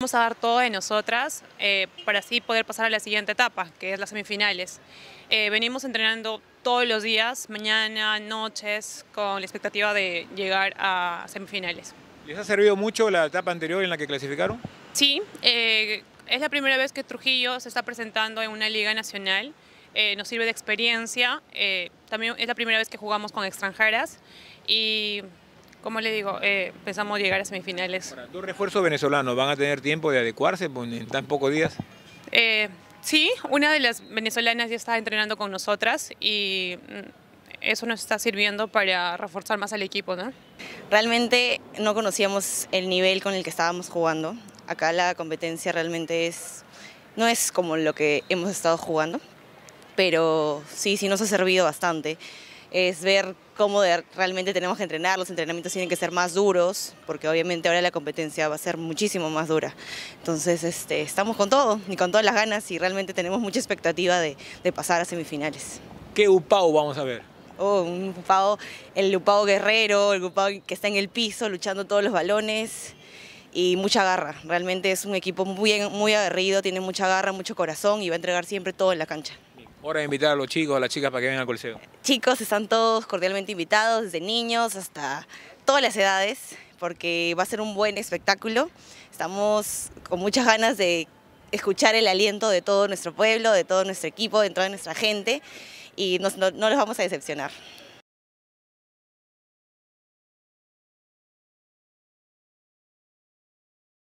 Vamos a dar todo de nosotras eh, para así poder pasar a la siguiente etapa, que es las semifinales. Eh, venimos entrenando todos los días, mañana, noches, con la expectativa de llegar a semifinales. ¿Les ha servido mucho la etapa anterior en la que clasificaron? Sí, eh, es la primera vez que Trujillo se está presentando en una liga nacional. nos sirve de experiencia, también es la primera vez que jugamos con extranjeras y como le digo, eh, pensamos llegar a semifinales. tu refuerzo refuerzos venezolanos van a tener tiempo de adecuarse en tan pocos días? Eh, sí, una de las venezolanas ya está entrenando con nosotras y mm, eso nos está sirviendo para reforzar más al equipo, ¿no? Realmente no conocíamos el nivel con el que estábamos jugando. Acá la competencia realmente es, no es como lo que hemos estado jugando, pero sí, sí nos ha servido bastante es ver cómo realmente tenemos que entrenar, los entrenamientos tienen que ser más duros, porque obviamente ahora la competencia va a ser muchísimo más dura. Entonces este, estamos con todo y con todas las ganas y realmente tenemos mucha expectativa de, pasar a semifinales. ¿Qué UPAO vamos a ver? Oh, un el UPAO guerrero, el UPAO que está en el piso luchando todos los balones y mucha garra. Realmente es un equipo muy, muy aguerrido, tiene mucha garra, mucho corazón y va a entregar siempre todo en la cancha. Hora de invitar a los chicos, a las chicas para que vengan al Coliseo. Chicos, están todos cordialmente invitados, desde niños hasta todas las edades, porque va a ser un buen espectáculo. Estamos con muchas ganas de escuchar el aliento de todo nuestro pueblo, de todo nuestro equipo, de toda nuestra gente y no, no los vamos a decepcionar.